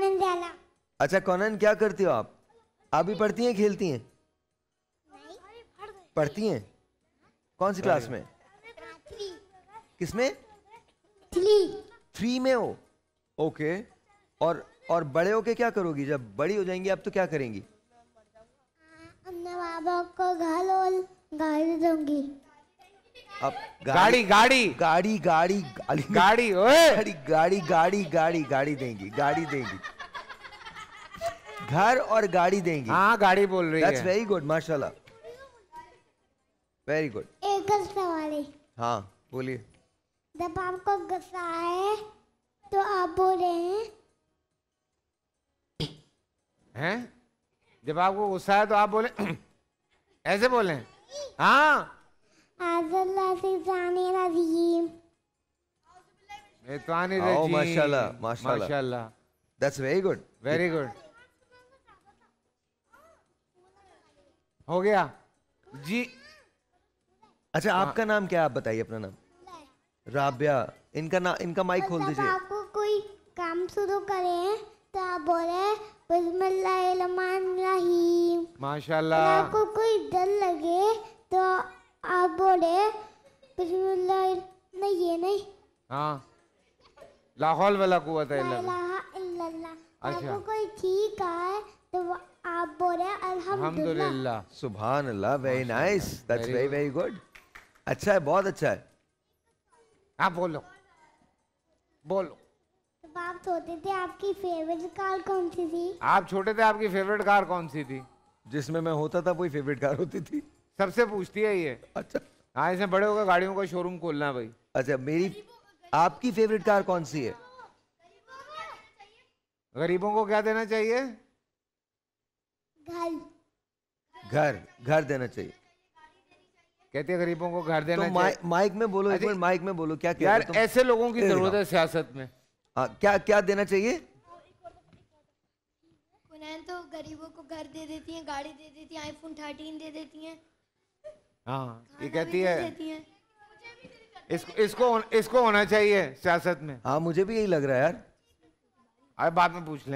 Connon वाला अच्छा Connon क्या करती हो आप आप भी पढ़ती हैं खेलती हैं पढ़ती हैं कौन सी क्लास में किसमें थ्री थ्री में हो ओके और और बड़े होके क्या करोगी जब बड़ी हो जाएंगी आप तो क्या करेंगी अपने बाबा को घर घर दूंगी अब गाड़ी गाड़ी गाड़ी गाड़ी गाड़ी गाड़ी गाड़ी गाड़ी गाड़ी गाड़ी गाड़ी देंगी गाड़ी देंगी घर और गाड़ी देंगी हाँ गाड़ी बोल रही That's है वेरी गुड माशाल्लाह वेरी गुड एक सवाल हाँ बोलिए जब आपको गुस्सा आए तो आप बोले हैं हैं जब आपको गुस्सा आए तो आप बोले ऐसे बोले हाँ That's very good. Very good. हो गया जी अच्छा आ, हाँ। आपका नाम क्या आप बताइए अपना नाम राबिया इनका ना इनका माइक खोल मतलब दीजिए आपको कोई काम शुरू करें तो आप बोले माशाल्लाह आपको कोई डर लगे तो आप बोले नहीं ये नहीं हाँ लाहौल वाला कुत है अच्छा कोई ठीक है तो आप बोले अल्हम्दुलिल्लाह सुभान अल्लाह very nice that's very very good अच्छा है बहुत अच्छा है आप बोलो बोलो तो आप छोटे थे आपकी फेवरेट कार कौन सी थी आप छोटे थे आपकी फेवरेट कार कौन सी थी जिसमें मैं होता था वही फेवरेट कार होती थी सबसे पूछती है ये अच्छा हाँ इसे बड़े होकर गाड़ियों का शोरूम खोलना है भाई अच्छा मेरी आपकी फेवरेट कार कौन सी है गरीबों को क्या देना चाहिए घर घर घर देना चाहिए कहते हैं गरीबों को घर देना तो चाहिए माइक में बोलो एक माइक में बोलो क्या यार तुम? ऐसे लोगों की हाँ। जरूरत है सियासत में आ, हाँ, क्या क्या देना चाहिए तो गरीबों को घर दे देती हैं गाड़ी दे देती हैं आईफोन थर्टीन दे देती हैं हाँ ये कहती है इसको इसको इसको होना चाहिए सियासत में हाँ मुझे भी यही लग रहा है यार अरे बाद में पूछ ले